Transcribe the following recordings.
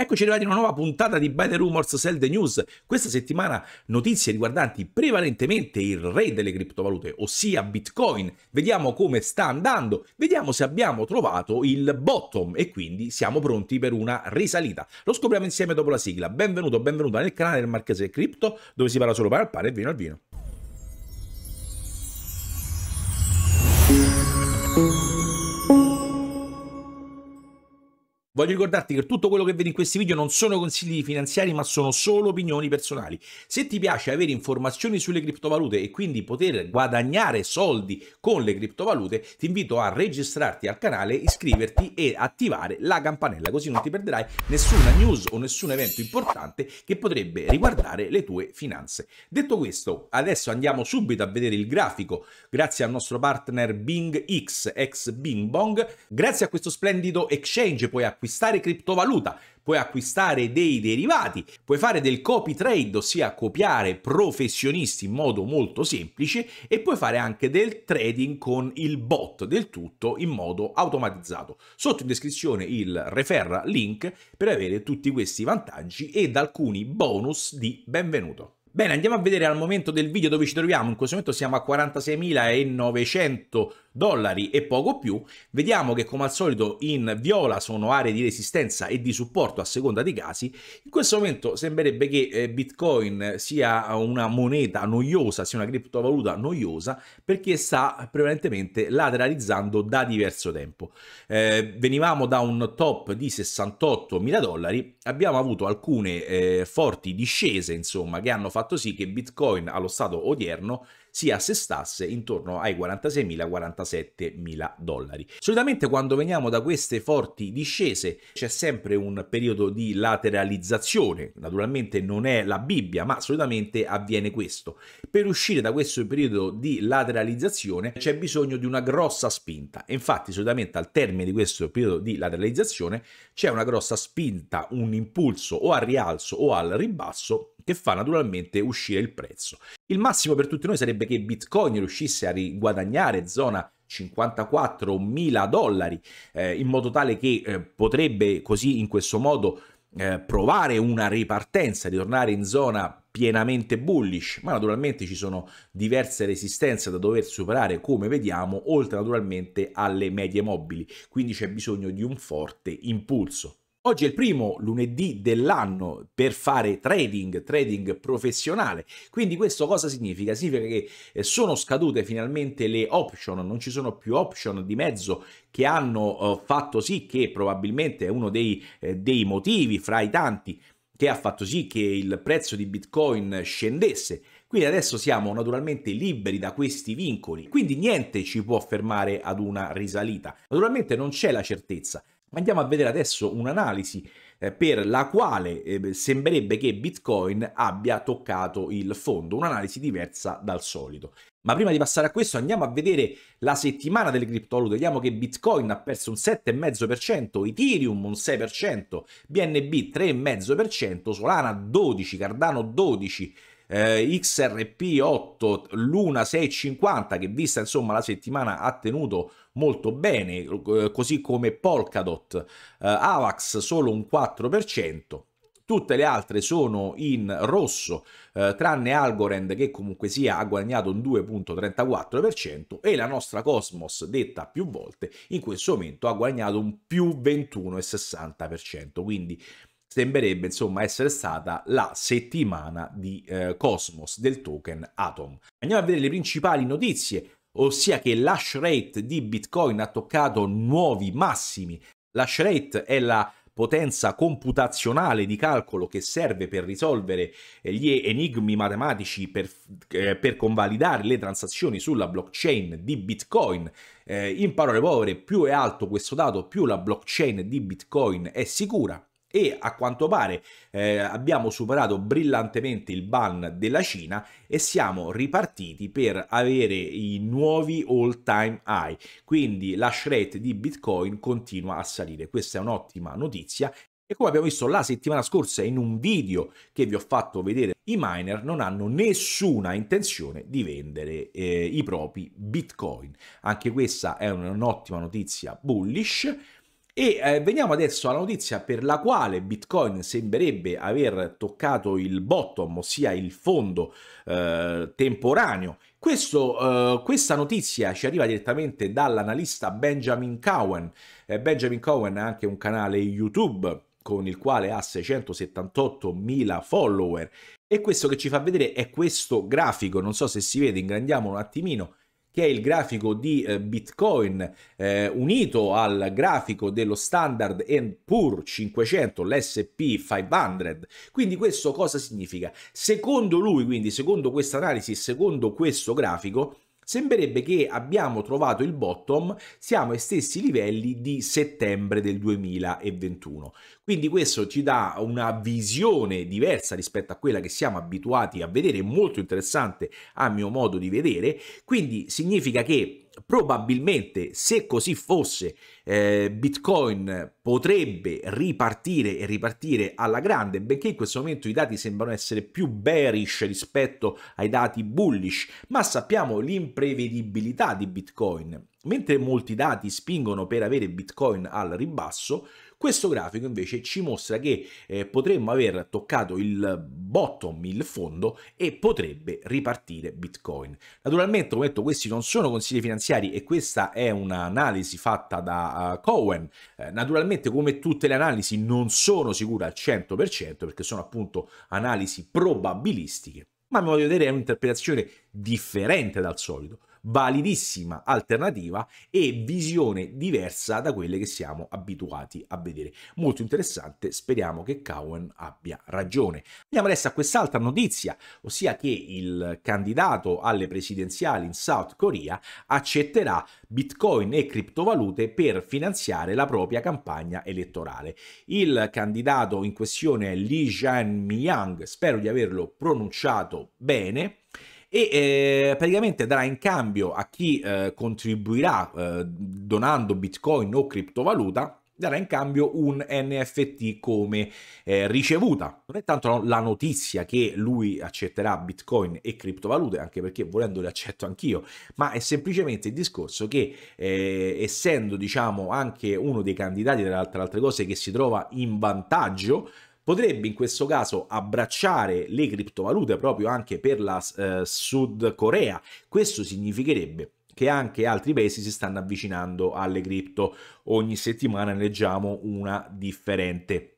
Eccoci arrivati in una nuova puntata di By the Rumors Sell the News. Questa settimana notizie riguardanti prevalentemente il re delle criptovalute, ossia Bitcoin. Vediamo come sta andando, vediamo se abbiamo trovato il bottom e quindi siamo pronti per una risalita. Lo scopriamo insieme dopo la sigla. Benvenuto, benvenuta nel canale del Marchese Crypto, dove si parla solo per al pane e vino al vino. Voglio ricordarti che tutto quello che vedi in questi video non sono consigli finanziari, ma sono solo opinioni personali. Se ti piace avere informazioni sulle criptovalute e quindi poter guadagnare soldi con le criptovalute, ti invito a registrarti al canale, iscriverti e attivare la campanella, così non ti perderai nessuna news o nessun evento importante che potrebbe riguardare le tue finanze. Detto questo, adesso andiamo subito a vedere il grafico grazie al nostro partner Bing X ex Bing Bong. Grazie a questo splendido exchange puoi acquistare acquistare criptovaluta, puoi acquistare dei derivati, puoi fare del copy trade, ossia copiare professionisti in modo molto semplice e puoi fare anche del trading con il bot, del tutto in modo automatizzato. Sotto in descrizione il referral link per avere tutti questi vantaggi ed alcuni bonus di benvenuto. Bene, andiamo a vedere al momento del video dove ci troviamo, in questo momento siamo a 46.900 dollari e poco più, vediamo che come al solito in viola sono aree di resistenza e di supporto a seconda dei casi, in questo momento sembrerebbe che eh, Bitcoin sia una moneta noiosa, sia una criptovaluta noiosa, perché sta prevalentemente lateralizzando da diverso tempo. Eh, venivamo da un top di 68.000 dollari, abbiamo avuto alcune eh, forti discese, insomma, che hanno fatto fatto sì che Bitcoin allo stato odierno si assestasse intorno ai 46.000-47.000 dollari. Solitamente quando veniamo da queste forti discese c'è sempre un periodo di lateralizzazione, naturalmente non è la Bibbia, ma solitamente avviene questo. Per uscire da questo periodo di lateralizzazione c'è bisogno di una grossa spinta. Infatti solitamente al termine di questo periodo di lateralizzazione c'è una grossa spinta, un impulso o al rialzo o al ribasso che fa naturalmente uscire il prezzo. Il massimo per tutti noi sarebbe che Bitcoin riuscisse a riguadagnare zona 54 mila dollari eh, in modo tale che eh, potrebbe così in questo modo eh, provare una ripartenza, ritornare in zona pienamente bullish, ma naturalmente ci sono diverse resistenze da dover superare, come vediamo, oltre naturalmente alle medie mobili, quindi c'è bisogno di un forte impulso. Oggi è il primo lunedì dell'anno per fare trading, trading professionale. Quindi questo cosa significa? Significa che eh, sono scadute finalmente le option, non ci sono più option di mezzo che hanno eh, fatto sì che probabilmente è uno dei, eh, dei motivi fra i tanti che ha fatto sì che il prezzo di Bitcoin scendesse. Quindi adesso siamo naturalmente liberi da questi vincoli, quindi niente ci può fermare ad una risalita. Naturalmente non c'è la certezza, Andiamo a vedere adesso un'analisi eh, per la quale eh, sembrerebbe che Bitcoin abbia toccato il fondo, un'analisi diversa dal solito. Ma prima di passare a questo andiamo a vedere la settimana delle criptovalute, vediamo che Bitcoin ha perso un 7,5%, Ethereum un 6%, BNB 3,5%, Solana 12%, Cardano 12%, eh, XRP8 Luna 650 che vista insomma la settimana ha tenuto molto bene, eh, così come Polkadot, eh, Avax solo un 4%. Tutte le altre sono in rosso, eh, tranne Algorand che comunque sia ha guadagnato un 2.34% e la nostra Cosmos, detta più volte, in questo momento ha guadagnato un più 21,60%. Quindi sembrerebbe insomma essere stata la settimana di eh, Cosmos del token Atom. Andiamo a vedere le principali notizie, ossia che l'hash rate di Bitcoin ha toccato nuovi massimi. L'hash rate è la potenza computazionale di calcolo che serve per risolvere eh, gli enigmi matematici per, eh, per convalidare le transazioni sulla blockchain di Bitcoin. Eh, in parole povere, più è alto questo dato, più la blockchain di Bitcoin è sicura e a quanto pare eh, abbiamo superato brillantemente il ban della Cina e siamo ripartiti per avere i nuovi all time high quindi la rate di bitcoin continua a salire questa è un'ottima notizia e come abbiamo visto la settimana scorsa in un video che vi ho fatto vedere, i miner non hanno nessuna intenzione di vendere eh, i propri bitcoin. Anche questa è un'ottima notizia bullish. E eh, veniamo adesso alla notizia per la quale Bitcoin sembrerebbe aver toccato il bottom, ossia il fondo eh, temporaneo. Questo, eh, questa notizia ci arriva direttamente dall'analista Benjamin Cowan. Eh, Benjamin Cowan ha anche un canale YouTube con il quale ha 678.000 follower e questo che ci fa vedere è questo grafico, non so se si vede, ingrandiamo un attimino, che è il grafico di eh, Bitcoin eh, unito al grafico dello Standard Poor 500, l'SP 500. Quindi questo cosa significa? Secondo lui, quindi secondo questa analisi, secondo questo grafico, sembrerebbe che abbiamo trovato il bottom, siamo ai stessi livelli di settembre del 2021. Quindi questo ci dà una visione diversa rispetto a quella che siamo abituati a vedere, molto interessante a mio modo di vedere, quindi significa che probabilmente se così fosse eh, Bitcoin potrebbe ripartire e ripartire alla grande, benché in questo momento i dati sembrano essere più bearish rispetto ai dati bullish, ma sappiamo l'imprevedibilità di Bitcoin. Mentre molti dati spingono per avere Bitcoin al ribasso, questo grafico invece ci mostra che eh, potremmo aver toccato il bottom, il fondo e potrebbe ripartire Bitcoin. Naturalmente, come detto, questi non sono consigli finanziari e questa è un'analisi fatta da uh, Cohen. Eh, naturalmente, come tutte le analisi, non sono sicura al 100% perché sono appunto analisi probabilistiche, ma mi voglio vedere un'interpretazione differente dal solito validissima alternativa e visione diversa da quelle che siamo abituati a vedere. Molto interessante, speriamo che Cowen abbia ragione. Andiamo adesso a quest'altra notizia, ossia che il candidato alle presidenziali in South Korea accetterà bitcoin e criptovalute per finanziare la propria campagna elettorale. Il candidato in questione è Lee Jae-myung, spero di averlo pronunciato bene, e eh, praticamente darà in cambio a chi eh, contribuirà eh, donando bitcoin o criptovaluta darà in cambio un NFT come eh, ricevuta. Non è tanto la notizia che lui accetterà bitcoin e criptovalute, anche perché volendo le accetto anch'io, ma è semplicemente il discorso che eh, essendo diciamo anche uno dei candidati tra le altre cose che si trova in vantaggio potrebbe in questo caso abbracciare le criptovalute proprio anche per la eh, Sud Corea. Questo significherebbe che anche altri paesi si stanno avvicinando alle cripto. Ogni settimana leggiamo una differente.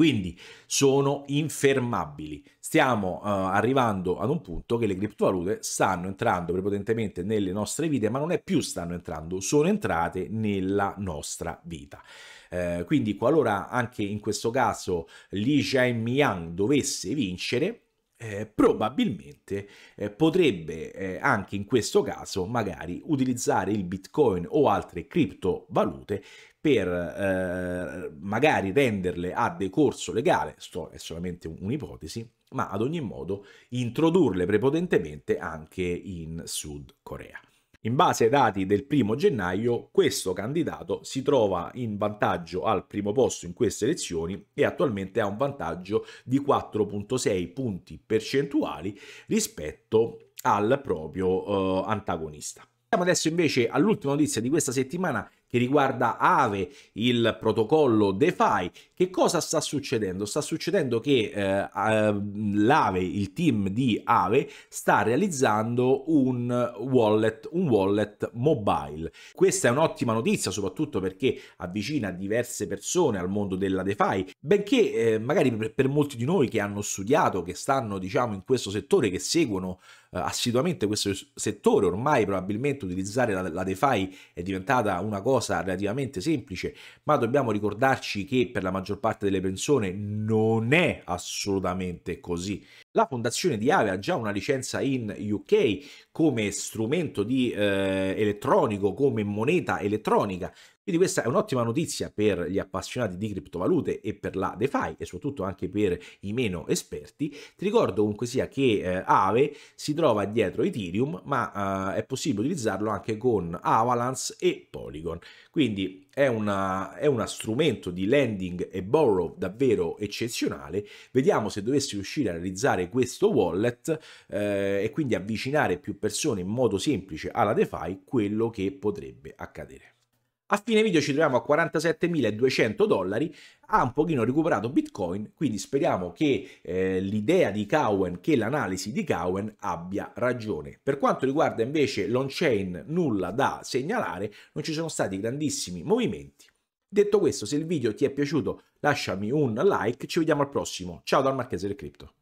Quindi sono infermabili. Stiamo uh, arrivando ad un punto che le criptovalute stanno entrando prepotentemente nelle nostre vite, ma non è più stanno entrando, sono entrate nella nostra vita. Eh, quindi qualora anche in questo caso Li Jianmiang dovesse vincere, eh, probabilmente eh, potrebbe eh, anche in questo caso magari utilizzare il bitcoin o altre criptovalute per eh, magari renderle a decorso legale, sto, è solamente un'ipotesi, ma ad ogni modo introdurle prepotentemente anche in Sud Corea. In base ai dati del primo gennaio, questo candidato si trova in vantaggio al primo posto in queste elezioni e attualmente ha un vantaggio di 4.6 punti percentuali rispetto al proprio eh, antagonista. Passiamo adesso invece all'ultima notizia di questa settimana che riguarda Ave, il protocollo DeFi. Che cosa sta succedendo? Sta succedendo che eh, l'Aave, il team di Ave, sta realizzando un wallet, un wallet mobile. Questa è un'ottima notizia, soprattutto perché avvicina diverse persone al mondo della DeFi, benché eh, magari per, per molti di noi che hanno studiato, che stanno diciamo in questo settore, che seguono eh, assiduamente questo settore, ormai probabilmente utilizzare la, la DeFi è diventata una cosa relativamente semplice, ma dobbiamo ricordarci che per la maggior parte delle persone non è assolutamente così. La fondazione di Ave ha già una licenza in UK come strumento di, eh, elettronico, come moneta elettronica, quindi questa è un'ottima notizia per gli appassionati di criptovalute e per la DeFi e soprattutto anche per i meno esperti. Ti ricordo comunque sia che eh, Aave si trova dietro Ethereum, ma eh, è possibile utilizzarlo anche con Avalanche e Polygon. Quindi è, una, è uno strumento di lending e borrow davvero eccezionale. Vediamo se dovessi riuscire a realizzare questo wallet eh, e quindi avvicinare più persone in modo semplice alla DeFi, quello che potrebbe accadere. A fine video ci troviamo a 47.200 dollari, ha un pochino recuperato Bitcoin, quindi speriamo che eh, l'idea di Cowen, che l'analisi di Cowen abbia ragione. Per quanto riguarda invece l'on-chain, nulla da segnalare, non ci sono stati grandissimi movimenti. Detto questo, se il video ti è piaciuto lasciami un like, ci vediamo al prossimo. Ciao dal Marchese del Cripto.